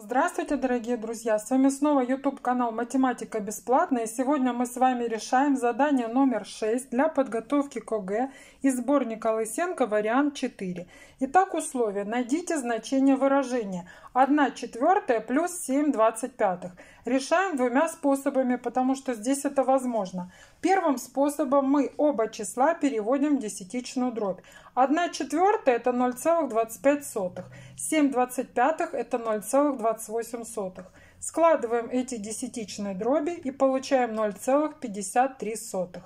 Здравствуйте, дорогие друзья! С вами снова YouTube канал Математика бесплатно. И сегодня мы с вами решаем задание номер 6 для подготовки к ОГЭ из сборника Лысенко вариант 4. Итак, условия. Найдите значение выражения 1 четвертая плюс 7 двадцать Решаем двумя способами, потому что здесь это возможно. Первым способом мы оба числа переводим в десятичную дробь. 1 четвертая – это 0,25. 7 25 – это 0,28. Складываем эти десятичные дроби и получаем 0,53.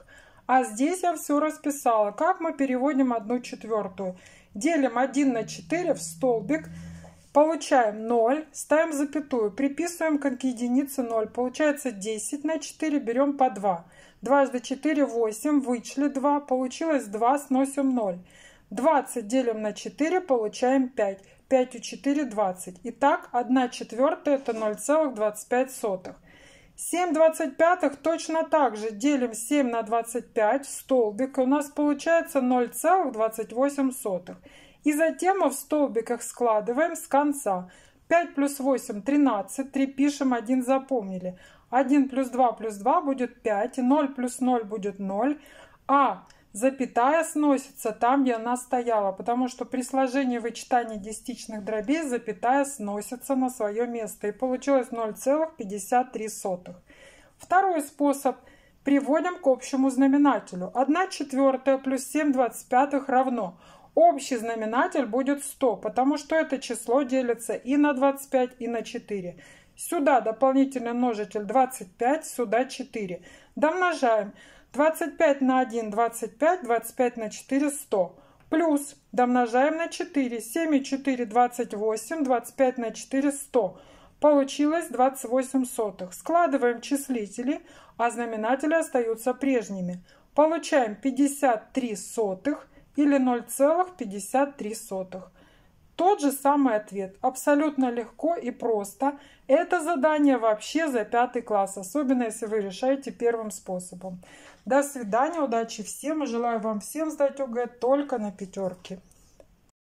А здесь я все расписала, как мы переводим 1 четвертую. Делим 1 на 4 в столбик, получаем 0, ставим запятую, приписываем как единицы 0. Получается 10 на 4, берем по 2. Дважды 4 – 8, вычли 2, получилось 2, сносим 0. 20 делим на 4, получаем 5. 5 у 4 – 20. Итак, 1 четвертая – это 0,25. 7 25 точно так же делим 7 на 25 в столбик, и у нас получается 0,28. И затем мы в столбиках складываем с конца. 5 плюс 8 – 13, 3 пишем, 1 запомнили. 1 плюс 2 плюс 2 будет 5, 0 плюс 0 будет 0, а запятая сносится там, где она стояла, потому что при сложении вычитания десятичных дробей запятая сносится на свое место. И получилось 0,53. Второй способ. Приводим к общему знаменателю. 1 четвертая плюс 7 25 равно. Общий знаменатель будет 100, потому что это число делится и на 25, и на 4. Сюда дополнительный множитель 25, сюда 4. Домножаем. 25 на 1 – 25, 25 на 4 – 100. Плюс домножаем на 4. 7 и 4 – 28, 25 на 4 – 100. Получилось 28 сотых. Складываем числители, а знаменатели остаются прежними. Получаем 53 сотых или 0,53. Тот же самый ответ. Абсолютно легко и просто. Это задание вообще за пятый класс, особенно если вы решаете первым способом. До свидания, удачи всем и желаю вам всем сдать ОГЭ только на пятерке.